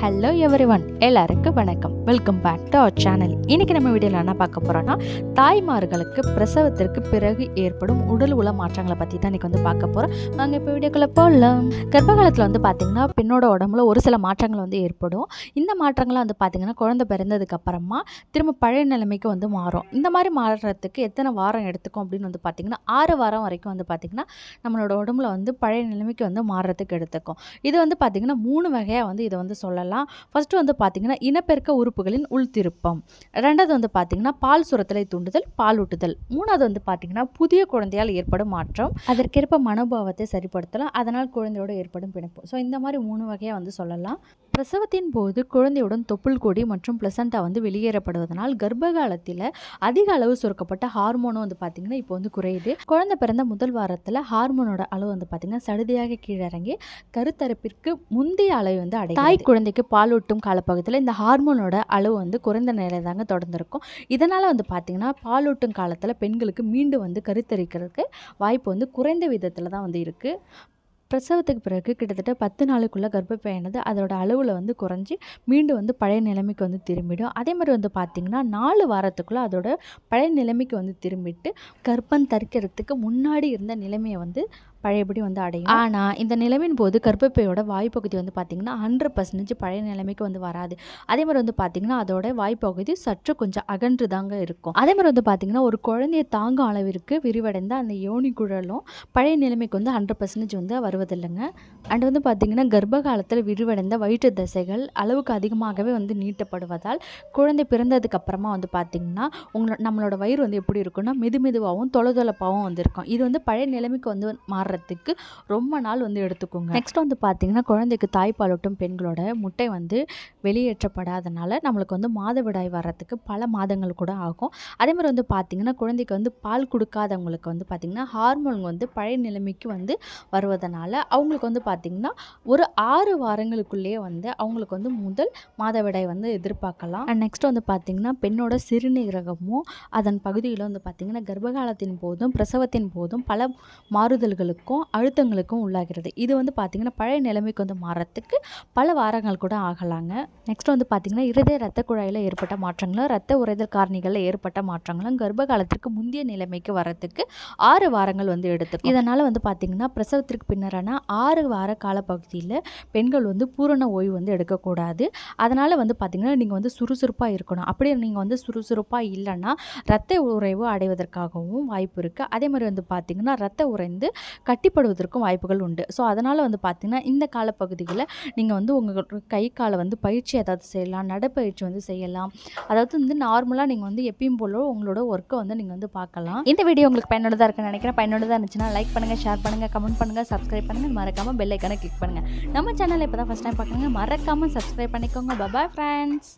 hello every everyone எல்லாருக்கும் வணக்கம் welcome back to our channel இன்றைக்கி நம்ம வீடியோவில் என்ன பார்க்க போகிறோன்னா தாய்மார்களுக்கு பிரசவத்திற்கு பிறகு ஏற்படும் உடல் உள மாற்றங்களை பற்றி தான் இன்றைக்கி வந்து பார்க்க போகிறோம் நாங்கள் இப்போ வீடியோக்குள்ள போகலாம் கர்ப்ப காலத்தில் வந்து பார்த்திங்கன்னா பெண்ணோட உடம்புல ஒரு சில மாற்றங்கள் வந்து ஏற்படும் இந்த மாற்றங்கள்லாம் வந்து பார்த்திங்கன்னா குழந்தை பிறந்ததுக்கப்புறமா திரும்ப பழைய நிலைமைக்கு வந்து மாறும் இந்த மாதிரி மாறுறதுக்கு எத்தனை வாரம் எடுத்துக்கும் அப்படின்னு வந்து பார்த்திங்கன்னா ஆறு வாரம் வரைக்கும் வந்து பார்த்திங்கன்னா நம்மளோட உடம்புல வந்து பழைய நிலைமைக்கு வந்து மாறுறதுக்கு எடுத்துக்கும் இது வந்து பார்த்திங்கன்னா மூணு வகையாக வந்து இதை வந்து சொல்லலாம் சொல்லலாம் ஃபஸ்ட்டு வந்து பார்த்திங்கன்னா இனப்பெருக்க உறுப்புகளின் உள்திருப்பம் ரெண்டாவது வந்து பார்த்திங்கன்னா பால் சுரத்தலை தூண்டுதல் பாலூட்டுதல் மூணாவது வந்து பார்த்திங்கன்னா புதிய குழந்தையால் ஏற்படும் மாற்றம் அதற்கேற்ப மனோபாவத்தை சரிப்படுத்தலாம் அதனால் குழந்தையோடு ஏற்படும் பிணைப்பு ஸோ இந்த மாதிரி மூணு வகையாக வந்து சொல்லலாம் பிரசவத்தின் போது குழந்தையுடன் தொப்புள் கொடி மற்றும் பிளசண்டா வந்து வெளியேறப்படுவதனால் கர்ப்பகாலத்தில் அதிக அளவு சுரக்கப்பட்ட ஹார்மோனும் வந்து பார்த்திங்கன்னா இப்போ வந்து குறையுது குழந்தை பிறந்த முதல் வாரத்தில் ஹார்மோனோட அளவு வந்து பார்த்திங்கன்னா சடுதியாக கீழறங்கி கருத்தரப்பிற்கு முந்தைய அளவு வந்து அடை தாய் குழந்தைக்கு பாலூட்டும் காலப்பகுதியில் இந்த ஹார்மோனோட அளவு வந்து குறைந்த நிலையில் தாங்க தொடர்ந்துருக்கும் இதனால் வந்து பார்த்திங்கன்னா பாலூட்டும் காலத்தில் பெண்களுக்கு மீண்டும் வந்து கருத்தரிக்கிறதுக்கு வாய்ப்பு வந்து குறைந்த விதத்தில் தான் வந்து இருக்குது பிரசவத்துக்கு பிறகு கிட்டத்தட்ட பத்து நாளுக்குள்ளே கர்ப்பப்பையானது அதோட அளவில் வந்து குறைஞ்சி மீண்டும் வந்து பழைய நிலைமைக்கு வந்து திரும்பிடும் அதே மாதிரி வந்து பார்த்திங்கன்னா நாலு வாரத்துக்குள்ளே அதோட பழைய நிலைமைக்கு வந்து திரும்பிட்டு கர்ப்பம் தரிக்கிறதுக்கு முன்னாடி இருந்த நிலைமையை வந்து பழையபடி வந்து அடையும் ஆனால் இந்த நிலைமையின் போது கர்ப்பப்பையோட வாய்ப்பகுதி வந்து பார்த்திங்கன்னா ஹண்ட்ரட் பர்சன்டேஜ் பழைய நிலைமைக்கு வந்து வராது அதே மாதிரி வந்து பார்த்திங்கன்னா அதோட வாய்ப்பகுதி சற்று கொஞ்சம் அகன்று தாங்க இருக்கும் அதே மாதிரி வந்து பார்த்திங்கன்னா ஒரு குழந்தைய தாங்கும் அளவிற்கு விரிவடைந்த அந்த யோனி குழலும் பழைய நிலைமைக்கு வந்து ஹண்ட்ரட் பர்சன்டேஜ் வந்து வருவதில்லைங்க அண்ட் வந்து பார்த்திங்கன்னா கர்ப்ப காலத்தில் விரிவடைந்த வயிற்று தசைகள் அளவுக்கு அதிகமாகவே வந்து நீட்டப்படுவதால் குழந்தை பிறந்ததுக்கு அப்புறமா வந்து பார்த்திங்கன்னா உங்களோட நம்மளோட வயிறு வந்து எப்படி இருக்குன்னா மெது மெதுவாகவும் தொலை தொலைப்பாகவும் வந்து இருக்கும் இது வந்து பழைய நிலைமைக்கு வந்து மாற மாறுறதுக்கு ரொம்ப நாள் வந்து எடுத்துக்கோங்க நெக்ஸ்ட் வந்து பார்த்திங்கன்னா குழந்தைக்கு தாய்ப்பாலூட்டும் பெண்களோட முட்டை வந்து வெளியேற்றப்படாதனால நம்மளுக்கு வந்து மாதவிடாய் வர்றதுக்கு பல மாதங்கள் கூட ஆகும் அதே மாதிரி வந்து பார்த்திங்கன்னா குழந்தைக்கு வந்து பால் கொடுக்காதவங்களுக்கு வந்து பார்த்திங்கன்னா ஹார்மோன் வந்து பழைய நிலைமைக்கு வந்து வருவதனால அவங்களுக்கு வந்து பார்த்திங்கன்னா ஒரு ஆறு வாரங்களுக்குள்ளேயே வந்து அவங்களுக்கு வந்து முதல் மாதவிடாய் வந்து எதிர்பார்க்கலாம் அண்ட் நெக்ஸ்ட் வந்து பார்த்திங்கன்னா பெண்ணோட சிறுநீரகமும் அதன் பகுதியில் வந்து பார்த்திங்கன்னா கர்ப்பகாலத்தின் போதும் பிரசவத்தின் போதும் பல மாறுதல்களுக்கு சவால்களுக்கும் அழுத்தங்களுக்கும் உள்ளாகிறது இது வந்து பார்த்திங்கன்னா பழைய நிலைமைக்கு வந்து மாறத்துக்கு பல வாரங்கள் கூட ஆகலாங்க நெக்ஸ்ட் வந்து பார்த்திங்கன்னா இருதய ரத்த குழாயில் ஏற்பட்ட மாற்றங்களும் ரத்த உறைதல் காரணிகளில் ஏற்பட்ட மாற்றங்களும் கர்ப்ப காலத்திற்கு முந்தைய நிலைமைக்கு வரத்துக்கு ஆறு வாரங்கள் வந்து எடுத்து இதனால் வந்து பார்த்திங்கன்னா பிரசவத்திற்கு பின்னரான ஆறு வார காலப்பகுதியில் பெண்கள் வந்து பூரண ஓய்வு வந்து எடுக்கக்கூடாது அதனால் வந்து பார்த்திங்கன்னா நீங்கள் வந்து சுறுசுறுப்பாக இருக்கணும் அப்படி நீங்கள் வந்து சுறுசுறுப்பாக இல்லைன்னா ரத்த உறைவு அடைவதற்காகவும் வாய்ப்பு இருக்குது அதே மாதிரி வந்து பார்த்திங்கன்னா ரத்த உறைந்து கட்டிப்படுவதற்கும் வாய்ப்புகள் உண்டு ஸோ அதனால் வந்து பார்த்திங்கன்னா இந்த காலப்பகுதியில் நீங்கள் வந்து உங்கள் கை காலை வந்து பயிற்சி ஏதாவது செய்யலாம் நடைப்பயிற்சி வந்து செய்யலாம் அதாவது வந்து நார்மலாக நீங்கள் வந்து எப்பயும் போல உங்களோட ஒர்க்கை வந்து நீங்கள் வந்து பார்க்கலாம் இந்த வீடியோ உங்களுக்கு பயனுள்ளதாக இருக்குன்னு நினைக்கிறேன் பயனுள்ளதாக இருந்துச்சுன்னா லைக் பண்ணுங்கள் ஷேர் பண்ணுங்கள் கமெண்ட் பண்ணுங்கள் சப்ஸ்கிரைப் பண்ணுங்கள் மறக்காமல் பெல் ஐக்கானை கிளிக் பண்ணுங்கள் நம்ம சேனலில் இப்போ தான் ஃபஸ்ட் டைம் பார்க்குறாங்க மறக்காமல் சப்ஸ்கிரைப் பண்ணிக்கோங்க பபாய் ஃப்ரெண்ட்ஸ்